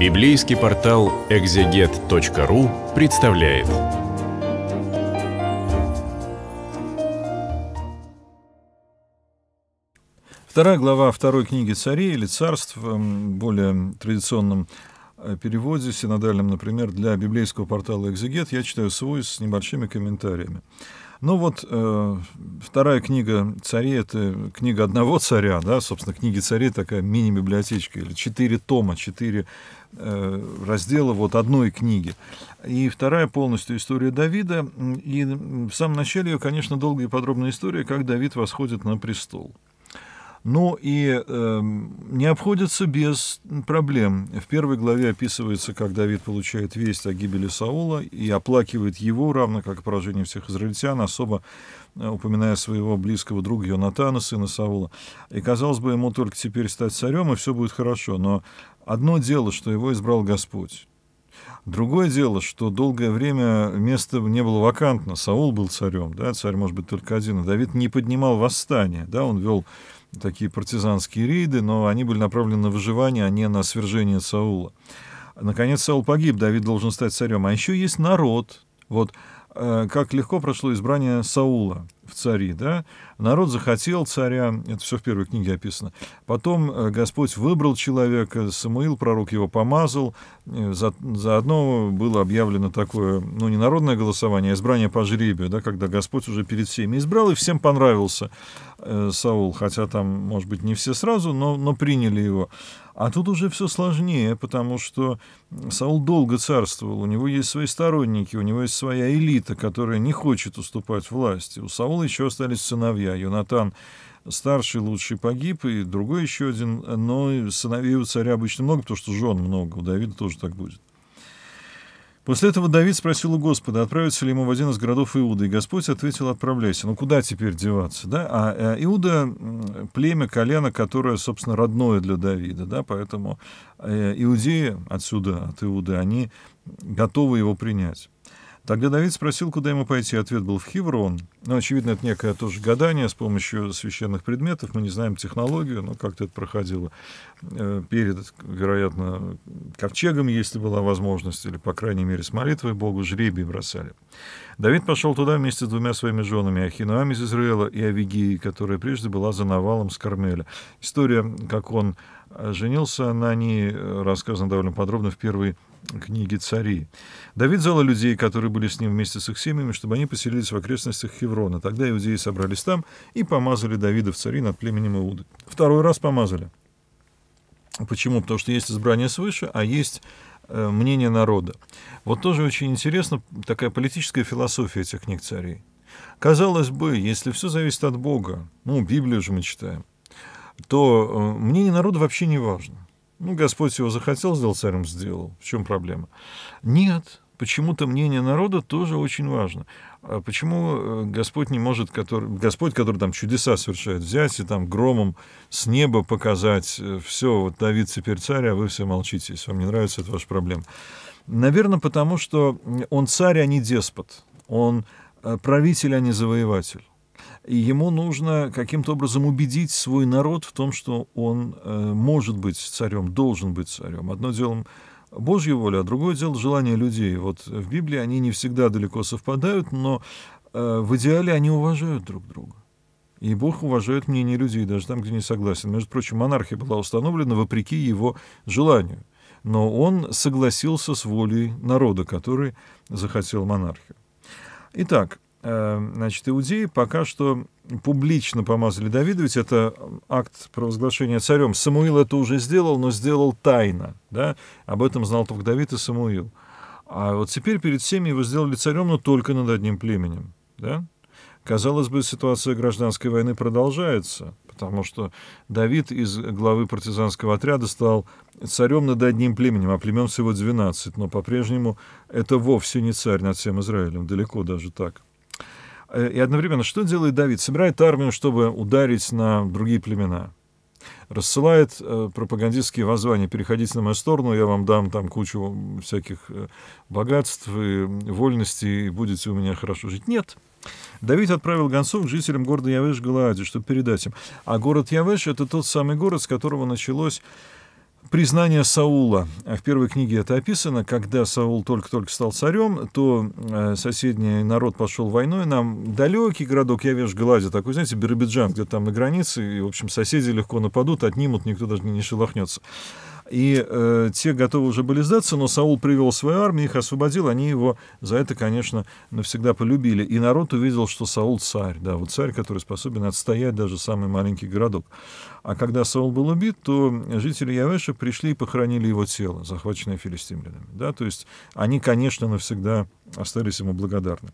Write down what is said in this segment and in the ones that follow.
Библейский портал экзегет.ру представляет. Вторая глава второй книги царей или царств, эм, в более традиционном э, переводе, синодальном, например, для библейского портала «Экзегет», я читаю свой с небольшими комментариями. Ну вот э, вторая книга царей — это книга одного царя, да, собственно, книги царей такая мини-библиотечка, или четыре тома, четыре э, раздела вот одной книги. И вторая полностью история Давида, и в самом начале ее, конечно, долгая и подробная история, как Давид восходит на престол. Ну и э, не обходится без проблем. В первой главе описывается, как Давид получает весть о гибели Саула и оплакивает его, равно как и поражение всех израильтян, особо э, упоминая своего близкого друга Йонатана, сына Саула. И, казалось бы, ему только теперь стать царем, и все будет хорошо. Но одно дело, что его избрал Господь. Другое дело, что долгое время место не было вакантно. Саул был царем, да, царь может быть только один, Давид не поднимал восстание, да, он вел такие партизанские рейды, но они были направлены на выживание, а не на свержение Саула. Наконец, Саул погиб, Давид должен стать царем. А еще есть народ. Вот Э, как легко прошло избрание Саула в цари, да? Народ захотел царя, это все в первой книге описано. Потом э, Господь выбрал человека, Самуил, пророк его помазал. Э, за, заодно было объявлено такое, ну, не народное голосование, а избрание по жребию, да, когда Господь уже перед всеми избрал, и всем понравился Саул, хотя там, может быть, не все сразу, но, но приняли его. А тут уже все сложнее, потому что Саул долго царствовал, у него есть свои сторонники, у него есть своя элита, элита, которая не хочет уступать власти. У Саула еще остались сыновья. Юнатан старший, лучший погиб, и другой еще один. Но сыновей у царя обычно много, потому что жен много. У Давида тоже так будет. После этого Давид спросил у Господа, отправится ли ему в один из городов Иуда. И Господь ответил, отправляйся. Ну, куда теперь деваться? Да? А э, Иуда — племя, колено, которое, собственно, родное для Давида. Да? Поэтому э, иудеи отсюда, от Иуды, они готовы его принять. Тогда Давид спросил, куда ему пойти. Ответ был в Хеврон. Но, ну, очевидно, это некое тоже гадание с помощью священных предметов. Мы не знаем технологию, но как-то это проходило э, перед, вероятно, ковчегом, если была возможность, или, по крайней мере, с молитвой Богу жребий бросали. Давид пошел туда вместе с двумя своими женами, Ахинуам из Израиля и Авигией, которая прежде была за навалом с Кармеля. История, как он э, женился на ней, э, рассказана довольно подробно в первой книги царей. Давид звал людей, которые были с ним вместе с их семьями, чтобы они поселились в окрестностях Хеврона. Тогда иудеи собрались там и помазали Давида в цари над племенем Иуды. Второй раз помазали. Почему? Потому что есть избрание свыше, а есть э, мнение народа. Вот тоже очень интересна такая политическая философия этих книг царей. Казалось бы, если все зависит от Бога, ну, Библию же мы читаем, то э, мнение народа вообще не важно. Ну, Господь его захотел, сделал царем, сделал. В чем проблема? Нет, почему-то мнение народа тоже очень важно. А почему э, Господь не может, который, Господь, который там чудеса совершает, взять и там громом с неба показать, э, все, вот Давид теперь царь, а вы все молчите, если вам не нравится, это ваша проблема. Наверное, потому что он царь, а не деспот. Он э, правитель, а не завоеватель ему нужно каким-то образом убедить свой народ в том, что он э, может быть царем, должен быть царем. Одно дело Божья воля, а другое дело желание людей. Вот в Библии они не всегда далеко совпадают, но э, в идеале они уважают друг друга. И Бог уважает мнение людей, даже там, где не согласен. Между прочим, монархия была установлена вопреки его желанию. Но он согласился с волей народа, который захотел монархию. Итак, Э, значит, иудеи пока что публично помазали Давида, ведь это акт провозглашения царем. Самуил это уже сделал, но сделал тайно. Да? Об этом знал только Давид и Самуил. А вот теперь перед всеми его сделали царем, но только над одним племенем. Да? Казалось бы, ситуация гражданской войны продолжается, потому что Давид из главы партизанского отряда стал царем над одним племенем, а племен всего 12, но по-прежнему это вовсе не царь над всем Израилем, далеко даже так. Э, и одновременно что делает Давид? Собирает армию, чтобы ударить на другие племена. Рассылает э, пропагандистские воззвания, переходите на мою сторону, я вам дам там кучу всяких э, богатств и вольностей, и будете у меня хорошо жить. Нет, Давид отправил гонцов жителям города Явеш Галааде, чтобы передать им. А город Явеш — это тот самый город, с которого началось признание Саула. В первой книге это описано. Когда Саул только-только стал царем, то э, соседний народ пошел войной. Нам далекий городок, я вижу, Гладе, такой, знаете, Биробиджан, где там на границе, и, в общем, соседи легко нападут, отнимут, никто даже не шелохнется. И э, те готовы уже были сдаться, но Саул привел свою армию, их освободил, они его за это, конечно, навсегда полюбили. И народ увидел, что Саул царь, да, вот царь, который способен отстоять даже самый маленький городок. А когда Саул был убит, то жители Явеша пришли и похоронили его тело, захваченное филистимлянами. Да, то есть они, конечно, навсегда остались ему благодарны.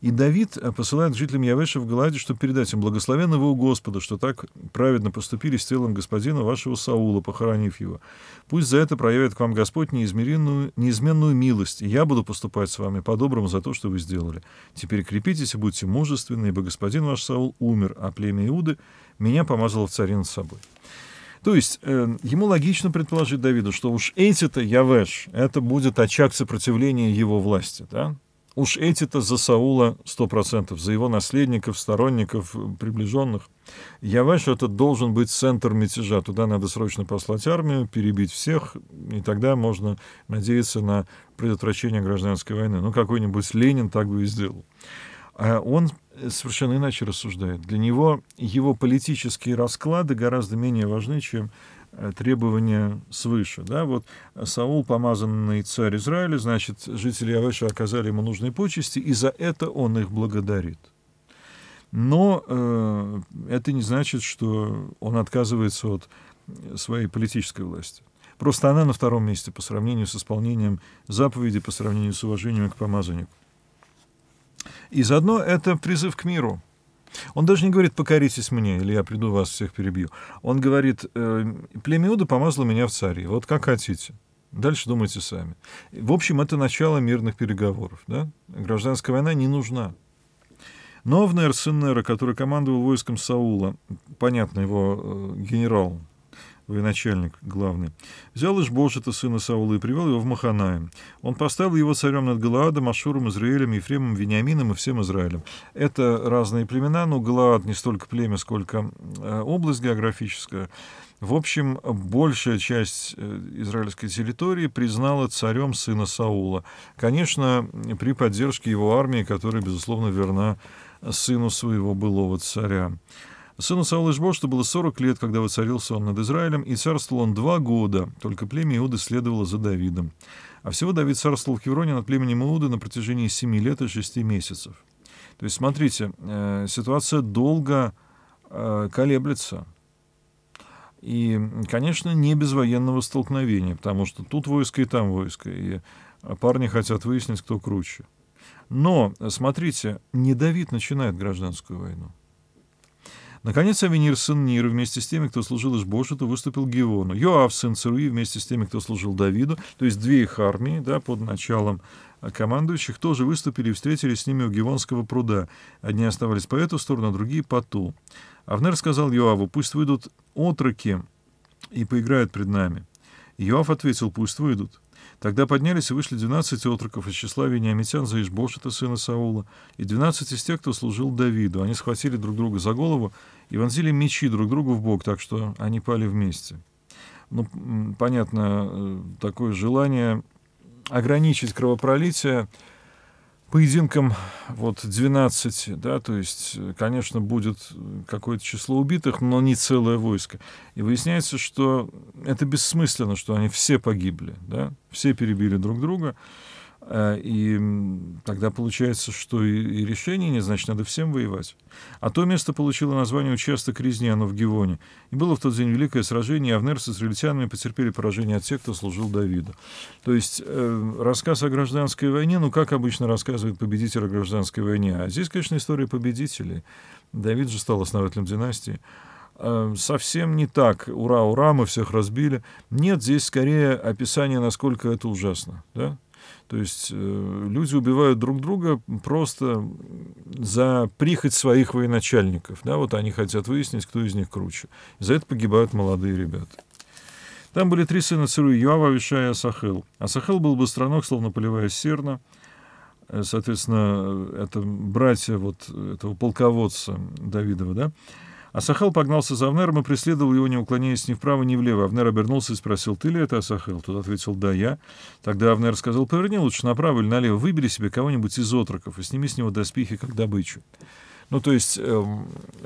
И Давид э, посылает жителям Явеша в Галаде, чтобы передать им благословенного у Господа, что так праведно поступили с телом господина вашего Саула, похоронив его. Пусть за это проявит к вам Господь неизмеренную, неизменную милость, и я буду поступать с вами по-доброму за то, что вы сделали. Теперь крепитесь и будьте мужественны, ибо господин ваш Саул умер, а племя Иуды меня помазало в цари над собой». То есть э, ему логично предположить Давиду, что уж эти-то Явеш, это будет очаг сопротивления его власти, да? Уж эти-то за Саула сто за его наследников, сторонников, э, приближенных. Я что это должен быть центр мятежа. Туда надо срочно послать армию, перебить всех, и тогда можно надеяться на предотвращение гражданской войны. Ну, какой-нибудь Ленин так бы и сделал. А он совершенно иначе рассуждает. Для него его политические расклады гораздо менее важны, чем Э, требования свыше. Да? Вот э, Саул, помазанный царь Израиля, значит, жители Авеша оказали ему нужные почести, и за это он их благодарит. Но э, это не значит, что он отказывается от своей политической власти. Просто она на втором месте по сравнению с исполнением заповеди, по сравнению с уважением к помазанию. И заодно это призыв к миру – он даже не говорит «покоритесь мне, или я приду вас всех перебью». Он говорит э, «племя Иуда помазало меня в царе. вот как хотите». Дальше думайте сами. В общем, это начало мирных переговоров. Да? Гражданская война не нужна. Но сын Нера, который командовал войском Саула, понятно, его э, генерал, военачальник главный, взял Ишбошета, сына Саула, и привел его в Маханаем. Он поставил его царем над Галаадом, Ашуром, Израилем, Ефремом, Вениамином и всем Израилем. Это разные племена, но Галаад не столько племя, сколько э, область географическая. В общем, большая часть э, израильской территории признала царем сына Саула. Конечно, при поддержке его армии, которая, безусловно, верна сыну своего былого царя. Сыну Саула Ишбошта было 40 лет, когда воцарился он над Израилем, и царствовал он два года, только племя Иуды следовало за Давидом. А всего Давид царствовал в Хевроне над племенем Иуды на протяжении 7 лет и 6 месяцев. То есть, смотрите, э, ситуация долго э, колеблется. И, конечно, не без военного столкновения, потому что тут войско и там войско, и э, парни хотят выяснить, кто круче. Но, э, смотрите, не Давид начинает гражданскую войну. Наконец, Авенир, сын Нира, вместе с теми, кто служил Ишбошету, выступил Геону. Йоав, сын Церуи, вместе с теми, кто служил Давиду, то есть две их армии, да, под началом а, командующих, тоже выступили и встретились с ними у Гивонского пруда. Одни оставались по эту сторону, а другие по ту. Авнер сказал Йоаву, пусть выйдут отроки и поиграют пред нами. Йоав ответил, пусть выйдут. Тогда поднялись и вышли двенадцать отроков из числа вениамитян за Ишбошета, сына Саула, и двенадцать из тех, кто служил Давиду. Они схватили друг друга за голову и вонзили мечи друг другу в бок, так что они пали вместе. Ну, понятно, э, такое желание ограничить кровопролитие — поединкам вот 12, да, то есть, конечно, будет какое-то число убитых, но не целое войско. И выясняется, что это бессмысленно, что они все погибли, да, все перебили друг друга. А, и тогда получается, что и решение нет, значит, надо всем воевать. А то место получило название участок резни, оно в Гивоне. И было в тот день великое сражение, и а Авнер с израильтянами потерпели поражение от тех, кто служил Давиду. То есть э, рассказ о гражданской войне, ну, как обычно рассказывают победители о гражданской войне. А здесь, конечно, история победителей. Давид же стал основателем династии э, совсем не так. Ура, ура, мы всех разбили. Нет, здесь скорее описание, насколько это ужасно. Да? То есть э, люди убивают друг друга просто за прихоть своих военачальников. Да, вот они хотят выяснить, кто из них круче. За это погибают молодые ребята. Там были три сына Циру, Йоава, Виша и Асахел. Асахел был быстроног, словно полевая серна. Э, соответственно, э, это братья вот этого полководца Давидова, да? Асахел погнался за Авнером и преследовал его, не уклоняясь ни вправо, ни влево. Авнер обернулся и спросил, «Ты ли это, Асахел?» Тот ответил, «Да, я». Тогда Авнер сказал, «Поверни лучше направо или налево, выбери себе кого-нибудь из отроков и сними с него доспехи, как добычу». Ну, то есть э,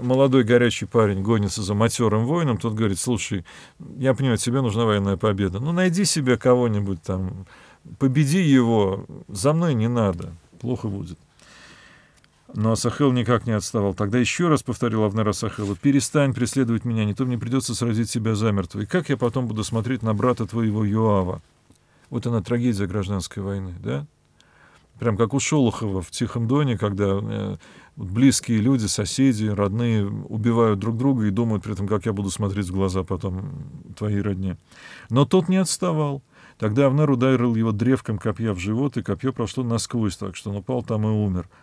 молодой горячий парень гонится за матерым воином, тот говорит, слушай, я понимаю, тебе нужна военная победа, Но ну, найди себе кого-нибудь там, победи его, за мной не надо, плохо будет. Но Асахел никак не отставал. Тогда еще раз повторил Авнер Асахелу, «Перестань преследовать меня, не то мне придется сразить себя замертво. И как я потом буду смотреть на брата твоего Йоава?» Вот она трагедия гражданской войны, да? Прям как у Шолохова в «Тихом доне», когда э, близкие люди, соседи, родные убивают друг друга и думают при этом, как я буду смотреть в глаза потом твои родне. Но тот не отставал. Тогда Авнер ударил его древком копья в живот, и копье прошло насквозь, так что он упал там и умер. —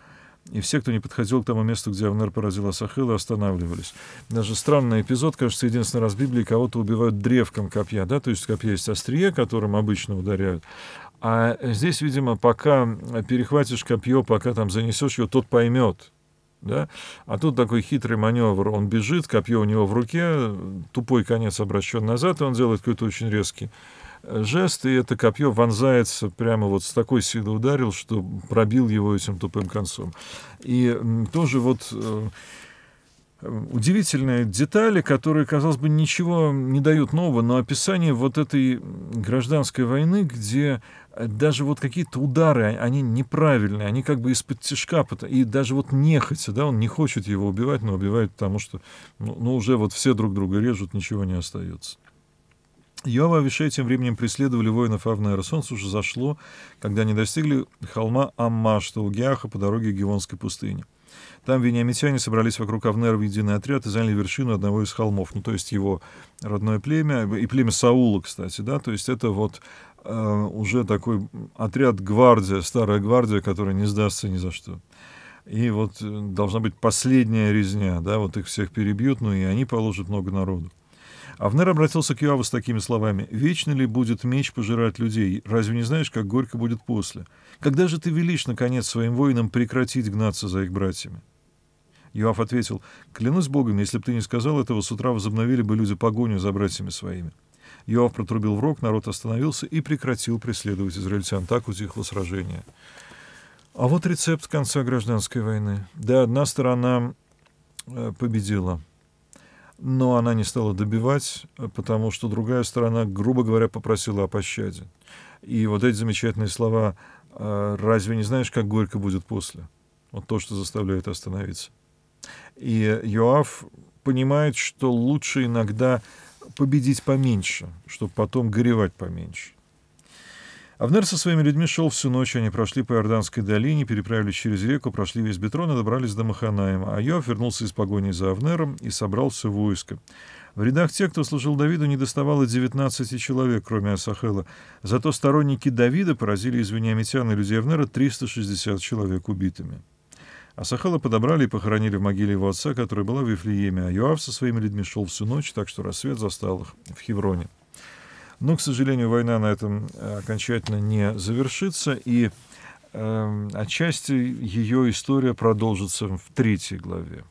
и все, кто не подходил к тому месту, где Авнер породила Сахила, останавливались. Даже странный эпизод, кажется, единственный раз в Библии кого-то убивают древком копья, да, то есть копье есть острие, которым обычно ударяют, а здесь, видимо, пока перехватишь копье, пока там занесешь его, тот поймет, да? А тут такой хитрый маневр. Он бежит, копье у него в руке, тупой конец обращен назад, и он делает какой-то очень резкий жест, и это копье вонзается прямо вот с такой силы ударил, что пробил его этим тупым концом. И тоже вот э, удивительные детали, которые, казалось бы, ничего не дают нового, но описание вот этой гражданской войны, где э, даже вот какие-то удары, а, они неправильные, они как бы из-под тяжка, и даже вот нехотя, да, он не хочет его убивать, но убивает потому, что ну, ну уже вот все друг друга режут, ничего не остается. Иова Авишей тем временем преследовали воинов Авнера. Солнце уже зашло, когда они достигли холма Амма, что у Геаха по дороге Гивонской пустыни. Там вениамитяне собрались вокруг Авнера в единый отряд и заняли вершину одного из холмов, ну, то есть его родное племя, и племя Саула, кстати, да, то есть это вот э, уже такой отряд гвардия, старая гвардия, которая не сдастся ни за что. И вот э, должна быть последняя резня, да, вот их всех перебьют, ну и они положат много народу. Авнер обратился к Иоаву с такими словами. «Вечно ли будет меч пожирать людей? Разве не знаешь, как горько будет после? Когда же ты велишь, наконец, своим воинам прекратить гнаться за их братьями?» Иоав ответил, «Клянусь Богом, если бы ты не сказал этого, с утра возобновили бы люди погоню за братьями своими». Иоав протрубил в рог, народ остановился и прекратил преследовать израильтян. Так утихло сражение. А вот рецепт конца гражданской войны. Да, одна сторона э, победила, но она не стала добивать, потому что другая сторона, грубо говоря, попросила о пощаде. И вот эти замечательные слова «А «разве не знаешь, как горько будет после?» Вот то, что заставляет остановиться. И Йоав понимает, что лучше иногда победить поменьше, чтобы потом горевать поменьше. Авнер со своими людьми шел всю ночь, они прошли по Иорданской долине, переправились через реку, прошли весь Бетрон и добрались до Маханаема. А Йов вернулся из погони за Авнером и собрал все войско. В рядах тех, кто служил Давиду, не доставало 19 человек, кроме Асахела. Зато сторонники Давида поразили из вениамитян и людей Авнера 360 человек убитыми. Асахела подобрали и похоронили в могиле его отца, которая была в Ифлееме. а Йоав со своими людьми шел всю ночь, так что рассвет застал их в Хевроне. Но, к сожалению, война на этом э, окончательно не завершится, и э, отчасти ее история продолжится в третьей главе.